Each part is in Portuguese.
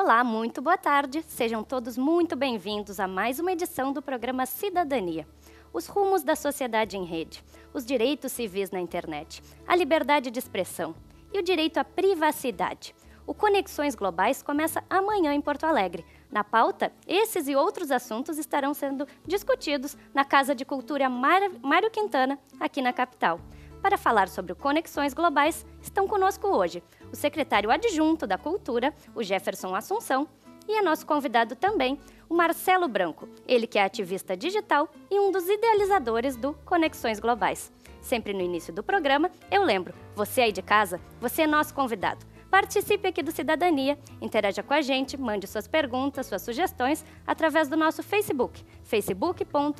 Olá, muito boa tarde. Sejam todos muito bem-vindos a mais uma edição do programa Cidadania. Os rumos da sociedade em rede, os direitos civis na internet, a liberdade de expressão e o direito à privacidade. O Conexões Globais começa amanhã em Porto Alegre. Na pauta, esses e outros assuntos estarão sendo discutidos na Casa de Cultura Mário Quintana, aqui na capital. Para falar sobre o Conexões Globais, estão conosco hoje o secretário adjunto da Cultura, o Jefferson Assunção, e é nosso convidado também, o Marcelo Branco, ele que é ativista digital e um dos idealizadores do Conexões Globais. Sempre no início do programa, eu lembro, você aí de casa, você é nosso convidado. Participe aqui do Cidadania, interaja com a gente, mande suas perguntas, suas sugestões através do nosso Facebook, facebookcom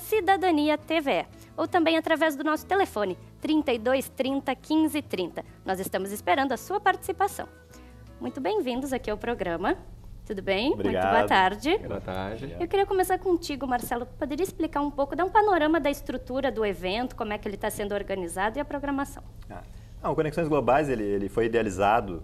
cidadaniatv ou também através do nosso telefone 32 30 15 30. Nós estamos esperando a sua participação. Muito bem-vindos aqui ao programa. Tudo bem? Obrigado. Muito boa tarde. Boa tarde. Eu queria começar contigo, Marcelo. Poderia explicar um pouco, dar um panorama da estrutura do evento, como é que ele está sendo organizado e a programação? Ah. o Conexões Globais ele, ele foi idealizado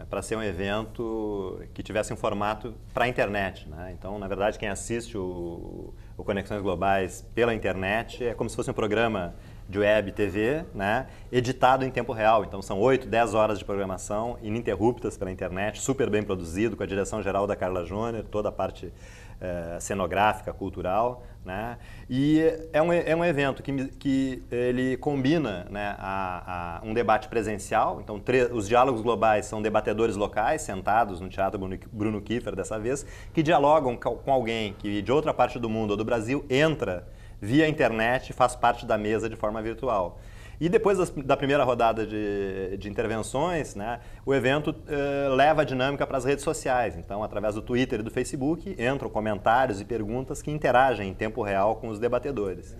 é, para ser um evento que tivesse um formato para a internet. Né? Então, na verdade, quem assiste o, o Conexões Globais pela internet é como se fosse um programa de web TV, né? editado em tempo real. Então são 8, 10 horas de programação ininterruptas pela internet, super bem produzido, com a direção geral da Carla Júnior, toda a parte eh, cenográfica, cultural. Né? E é um, é um evento que, que ele combina né, a, a um debate presencial, então os diálogos globais são debatedores locais, sentados no Teatro Bruno, Bruno Kiefer dessa vez, que dialogam com alguém que de outra parte do mundo ou do Brasil entra via internet faz parte da mesa de forma virtual. E depois das, da primeira rodada de, de intervenções, né, o evento uh, leva a dinâmica para as redes sociais. Então, através do Twitter e do Facebook, entram comentários e perguntas que interagem em tempo real com os debatedores.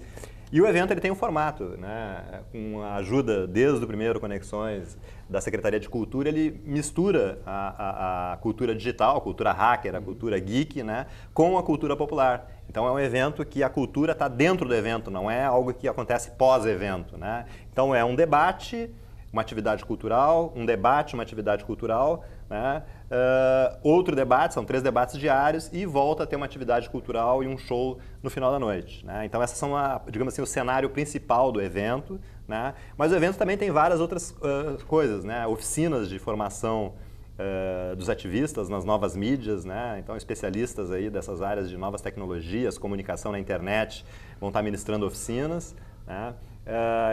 E o evento ele tem um formato, né? com a ajuda desde o primeiro Conexões da Secretaria de Cultura, ele mistura a, a, a cultura digital, a cultura hacker, a cultura geek, né? com a cultura popular. Então é um evento que a cultura está dentro do evento, não é algo que acontece pós-evento. Né? Então é um debate, uma atividade cultural, um debate, uma atividade cultural, né? Uh, outro debate, são três debates diários e volta a ter uma atividade cultural e um show no final da noite. Né? Então, essas são, a, digamos assim, o cenário principal do evento. Né? Mas o evento também tem várias outras uh, coisas, né? oficinas de formação uh, dos ativistas nas novas mídias, né? então especialistas aí dessas áreas de novas tecnologias, comunicação na internet, vão estar ministrando oficinas. Né?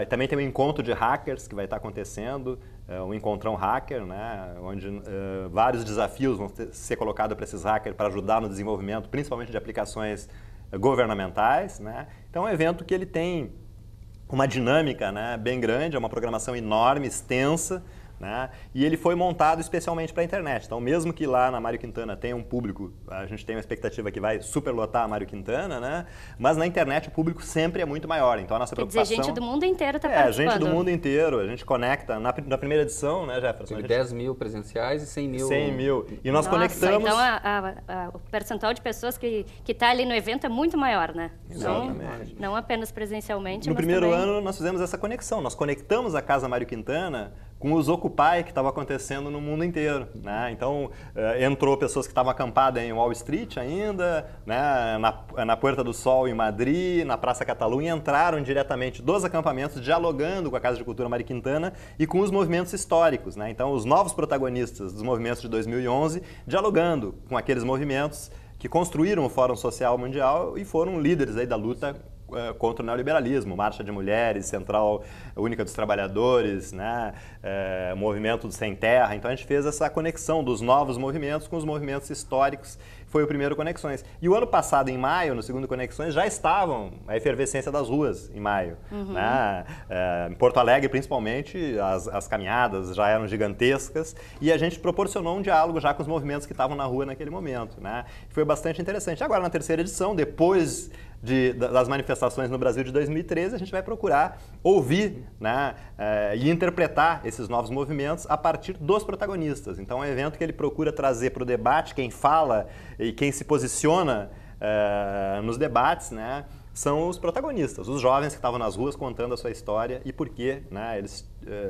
também tem um encontro de hackers que vai estar acontecendo é, um encontrão hacker, né, onde eh, vários desafios vão ter, ser colocados para esses hackers para ajudar no desenvolvimento, principalmente de aplicações eh, governamentais. Né? Então, é um evento que ele tem uma dinâmica né, bem grande, é uma programação enorme, extensa, né? E ele foi montado especialmente para a internet. Então, mesmo que lá na Mário Quintana tenha um público, a gente tem uma expectativa que vai superlotar a Mário Quintana, né? mas na internet o público sempre é muito maior. Então, a nossa Quer preocupação... Dizer, gente do mundo inteiro está é, participando. gente do mundo inteiro. A gente conecta. Na, na primeira edição, né, Jefferson? Teve gente... 10 mil presenciais e 100 mil... 100 mil. E nós nossa, conectamos... Então, a, a, a, o percentual de pessoas que está ali no evento é muito maior, né? Então, Exatamente. Não, não apenas presencialmente, No primeiro também... ano, nós fizemos essa conexão. Nós conectamos a Casa Mário Quintana com os Occupy que estava acontecendo no mundo inteiro. Né? Então, eh, entrou pessoas que estavam acampadas em Wall Street ainda, né? na, na Puerta do Sol em Madrid, na Praça Catalunha, entraram diretamente dos acampamentos, dialogando com a Casa de Cultura Mari Quintana e com os movimentos históricos. Né? Então, os novos protagonistas dos movimentos de 2011, dialogando com aqueles movimentos que construíram o Fórum Social Mundial e foram líderes aí da luta é, contra o neoliberalismo, Marcha de Mulheres, Central Única dos Trabalhadores, né, é, Movimento do Sem Terra. Então a gente fez essa conexão dos novos movimentos com os movimentos históricos foi o primeiro Conexões. E o ano passado, em maio, no segundo Conexões, já estavam a efervescência das ruas, em maio. Uhum. Né? É, em Porto Alegre, principalmente, as, as caminhadas já eram gigantescas e a gente proporcionou um diálogo já com os movimentos que estavam na rua naquele momento. Né? Foi bastante interessante. Agora, na terceira edição, depois de, das manifestações no Brasil de 2013, a gente vai procurar ouvir né, é, e interpretar esses novos movimentos a partir dos protagonistas. Então, é um evento que ele procura trazer para o debate quem fala e quem se posiciona uh, nos debates, né, são os protagonistas, os jovens que estavam nas ruas contando a sua história e por que né, eles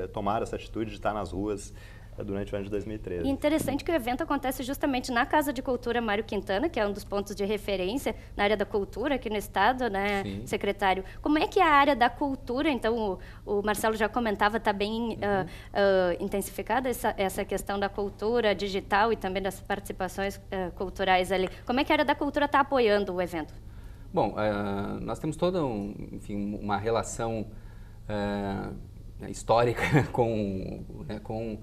uh, tomaram essa atitude de estar nas ruas durante o ano de 2013. E interessante que o evento acontece justamente na Casa de Cultura Mário Quintana, que é um dos pontos de referência na área da cultura aqui no Estado, né, Sim. secretário? Como é que é a área da cultura, então, o, o Marcelo já comentava, está bem uhum. uh, uh, intensificada essa, essa questão da cultura digital e também das participações uh, culturais ali. Como é que a área da cultura está apoiando o evento? Bom, nós temos toda um, enfim, uma relação histórica com, né, com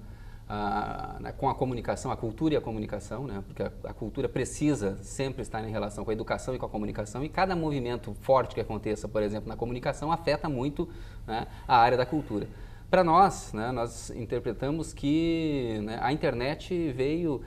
a, né, com a comunicação, a cultura e a comunicação, né? porque a, a, cultura precisa sempre estar em relação com a educação e com a comunicação, e cada movimento forte que aconteça, por exemplo, na comunicação, afeta muito né, a área da cultura. Para nós, né, nós interpretamos que né, a internet veio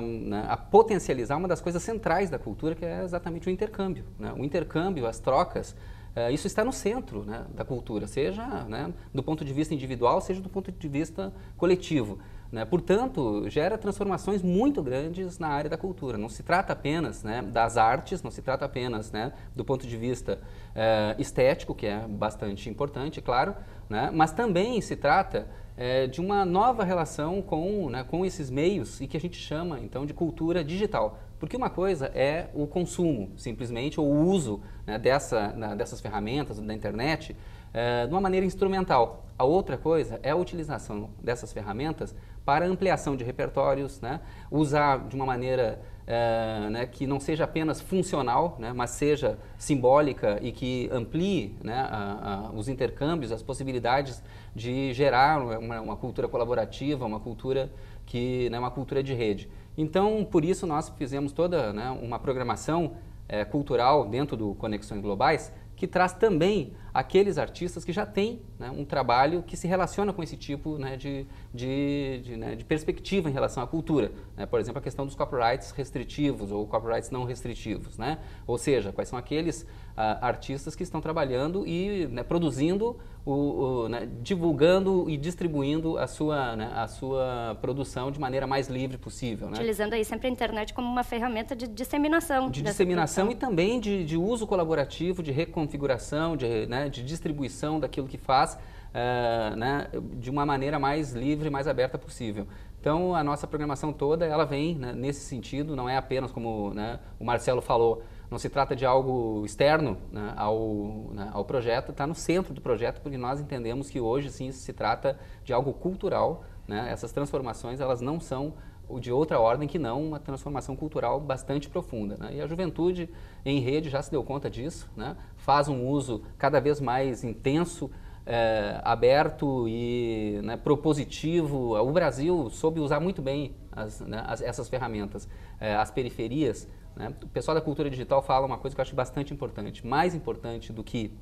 um, né, a potencializar uma das coisas centrais da cultura, que é exatamente o intercâmbio. Né? O intercâmbio, as trocas, uh, isso está no centro né, da cultura, seja né, do ponto de vista individual, seja do ponto de vista coletivo. Né? Portanto, gera transformações muito grandes na área da cultura. Não se trata apenas né, das artes, não se trata apenas né, do ponto de vista eh, estético, que é bastante importante, é claro, né? mas também se trata eh, de uma nova relação com, né, com esses meios e que a gente chama então de cultura digital. Porque uma coisa é o consumo, simplesmente, ou o uso né, dessa, na, dessas ferramentas da internet eh, de uma maneira instrumental. A outra coisa é a utilização dessas ferramentas para ampliação de repertórios, né? usar de uma maneira é, né, que não seja apenas funcional, né, mas seja simbólica e que amplie né, a, a, os intercâmbios, as possibilidades de gerar uma, uma cultura colaborativa, uma cultura que né, uma cultura de rede. Então, por isso nós fizemos toda né, uma programação é, cultural dentro do Conexões Globais que traz também aqueles artistas que já têm né, um trabalho que se relaciona com esse tipo né, de, de, de, né, de, perspectiva em relação à cultura. Né? Por exemplo, a questão dos copyrights restritivos ou copyrights não restritivos. Né? Ou seja, quais são aqueles ah, artistas que estão trabalhando e né, produzindo, o, o, divulgando e distribuindo a sua, a sua produção de maneira mais livre possível. Utilizando aí sempre a internet como uma ferramenta de disseminação. De disseminação produção. e também de, uso colaborativo, de reconfiguração, de, né, de distribuição daquilo que faz uh, né, de uma maneira mais livre, mais aberta possível. Então, a nossa programação toda, ela vem né, nesse sentido, não é apenas como né, o Marcelo falou, não se trata de algo externo né, ao, né, ao projeto, está no centro do projeto, porque nós entendemos que hoje sim se trata de algo cultural. Né? Essas transformações elas não são ou de outra ordem que não uma transformação cultural bastante profunda. Né? E a juventude em rede já se deu conta disso, né? faz um uso cada vez mais intenso, é, aberto e né, propositivo. O Brasil soube usar muito bem as, né, as, essas ferramentas, é, as periferias. Né? O pessoal da cultura digital fala uma coisa que eu acho bastante importante, mais importante do que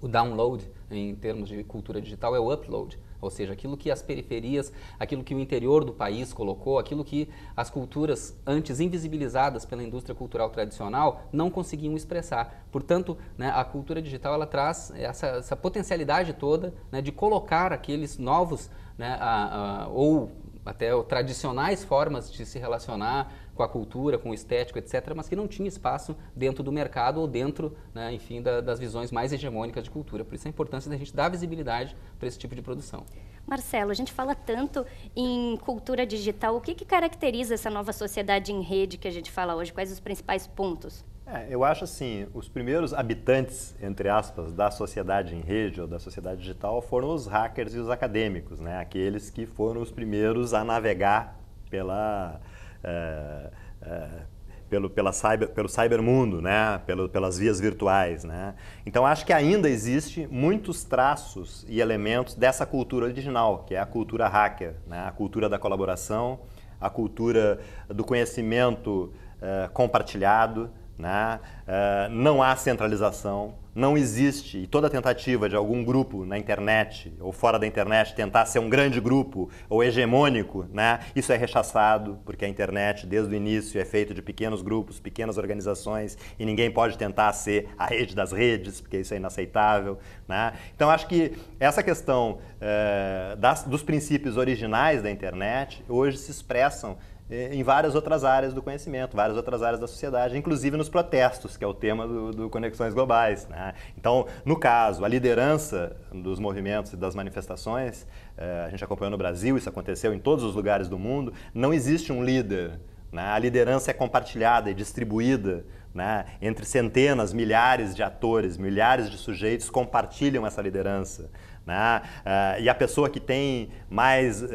o download em termos de cultura digital é o upload ou seja, aquilo que as periferias, aquilo que o interior do país colocou, aquilo que as culturas antes invisibilizadas pela indústria cultural tradicional não conseguiam expressar. Portanto, né, a cultura digital ela traz essa, essa potencialidade toda né, de colocar aqueles novos né, a, a, ou até o, tradicionais formas de se relacionar com a cultura, com o estético, etc., mas que não tinha espaço dentro do mercado ou dentro, né, enfim, da, das visões mais hegemônicas de cultura. Por isso a importância da gente dar visibilidade para esse tipo de produção. Marcelo, a gente fala tanto em cultura digital. O que, que caracteriza essa nova sociedade em rede que a gente fala hoje? Quais os principais pontos? É, eu acho assim, os primeiros habitantes, entre aspas, da sociedade em rede ou da sociedade digital foram os hackers e os acadêmicos, né? Aqueles que foram os primeiros a navegar pela eh, eh, pelo, pela cyber, pelo cybermundo, né? Pelo, pelas vias virtuais. Né? Então, acho que ainda existe muitos traços e elementos dessa cultura original, que é a cultura hacker, né? a cultura da colaboração, a cultura do conhecimento uh, compartilhado, né? Uh, não há centralização, não existe, e toda tentativa de algum grupo na internet ou fora da internet tentar ser um grande grupo ou hegemônico, né? isso é rechaçado, porque a internet desde o início é feita de pequenos grupos, pequenas organizações, e ninguém pode tentar ser a rede das redes, porque isso é inaceitável. Né? Então acho que essa questão uh, das, dos princípios originais da internet hoje se expressam é, em várias outras áreas do conhecimento, várias outras áreas da sociedade, inclusive nos protestos, que é o tema do, do Conexões Globais. Né? Então, no caso, a liderança dos movimentos e das manifestações, é, a gente acompanhou no Brasil, isso aconteceu em todos os lugares do mundo, não existe um líder. Né? A liderança é compartilhada e distribuída né? entre centenas, milhares de atores, milhares de sujeitos compartilham essa liderança. Né? Uh, e a pessoa que tem mais uh,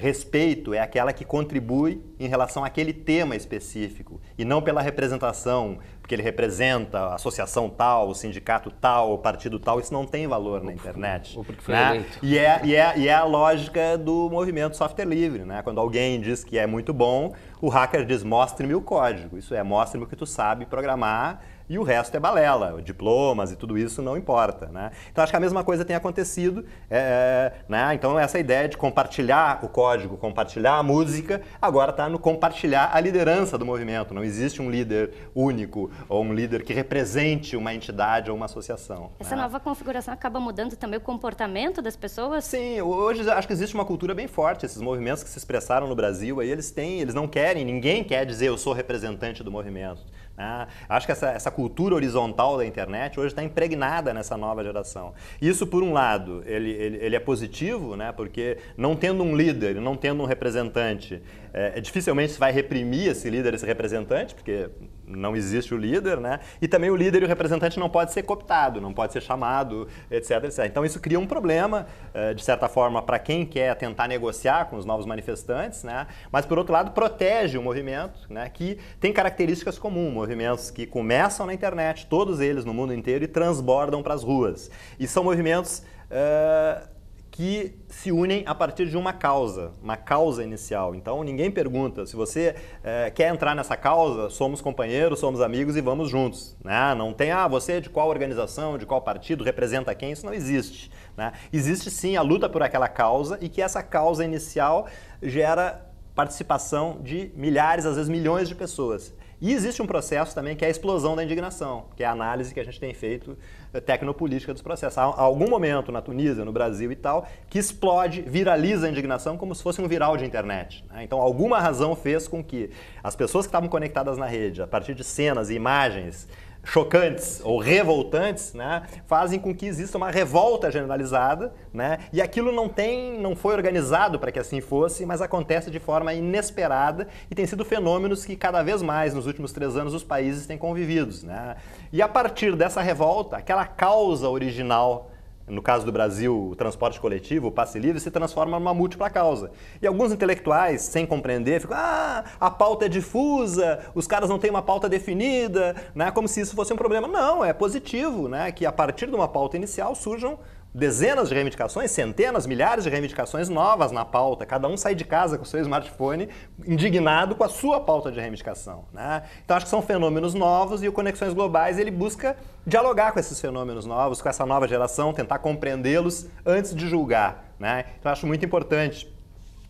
respeito é aquela que contribui em relação àquele tema específico e não pela representação, porque ele representa a associação tal, o sindicato tal, o partido tal, isso não tem valor na internet. Ou porque foi né? E, é, e, é, e é a lógica do movimento software livre. Né? Quando alguém diz que é muito bom, o hacker diz mostre-me o código. Isso é, mostre-me o que tu sabe programar e o resto é balela, diplomas e tudo isso não importa. Né? Então acho que a mesma coisa tem acontecido. É, é né? Então essa ideia de compartilhar o código, compartilhar a música, agora está no compartilhar a liderança do movimento. Não existe um líder único ou um líder que represente uma entidade ou uma associação. Essa né? nova configuração acaba mudando também o comportamento das pessoas? Sim, hoje acho que existe uma cultura bem forte. Esses movimentos que se expressaram no Brasil, aí eles têm, eles não querem, ninguém quer dizer eu sou representante do movimento. Né? Acho que essa, essa cultura horizontal da internet hoje está impregnada nessa nova geração. Isso, por um lado, ele, ele, ele, é positivo, né? porque não tendo um líder, não tendo um representante, é, dificilmente se vai reprimir esse líder, esse representante, porque não existe o líder, né? E também o líder e o representante não pode ser cooptado, não pode ser chamado, etc, etc. Então isso cria um problema, eh, de certa forma, para quem quer tentar negociar com os novos manifestantes, né? Mas por outro lado, protege o movimento, né? Que tem características comuns, movimentos que começam na internet, todos eles no mundo inteiro e transbordam para as ruas. E são movimentos uh que se unem a partir de uma causa, uma causa inicial. Então ninguém pergunta se você é, quer entrar nessa causa, somos companheiros, somos amigos e vamos juntos. Né? Não tem, ah, você é de qual organização, de qual partido, representa quem, isso não existe. Né? Existe sim a luta por aquela causa e que essa causa inicial gera participação de milhares, às vezes milhões de pessoas. E existe um processo também que é a explosão da indignação, que é a análise que a gente tem feito eh, tecnopolítica dos processos. Há algum momento na Tunísia, no Brasil e tal, que explode, viraliza a indignação como se fosse um viral de internet. Né? Então, alguma razão fez com que as pessoas que estavam conectadas na rede, a partir de cenas e imagens, chocantes ou revoltantes, né, fazem com que exista uma revolta generalizada, né, e aquilo não tem, não foi organizado para que assim fosse, mas acontece de forma inesperada e tem sido fenômenos que cada vez mais nos últimos três anos os países têm convividos, né, e a partir dessa revolta, aquela causa original no caso do Brasil, o transporte coletivo, o passe livre, se transforma numa múltipla causa. E alguns intelectuais, sem compreender, ficam, ah, a pauta é difusa, os caras não têm uma pauta definida, né? como se isso fosse um problema. Não, é positivo né? que a partir de uma pauta inicial surjam dezenas de reivindicações, centenas, milhares de reivindicações novas na pauta. Cada um sai de casa com o seu smartphone indignado com a sua pauta de reivindicação. Né? Então acho que são fenômenos novos e o Conexões Globais ele busca dialogar com esses fenômenos novos, com essa nova geração, tentar compreendê-los antes de julgar. Né? Então acho muito importante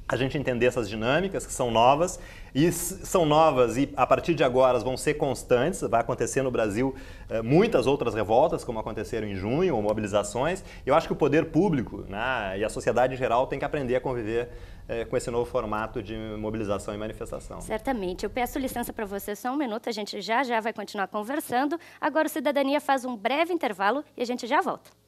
a gente entender essas dinâmicas que são novas e são novas e a partir de agora vão ser constantes. Vai acontecer no Brasil eh, muitas outras revoltas, como aconteceram em junho, ou mobilizações. Eu acho que o poder público né, e a sociedade em geral tem que aprender a conviver é, com esse novo formato de mobilização e manifestação. Certamente. Eu peço licença para você só um minuto, a gente já já vai continuar conversando. Agora o Cidadania faz um breve intervalo e a gente já volta.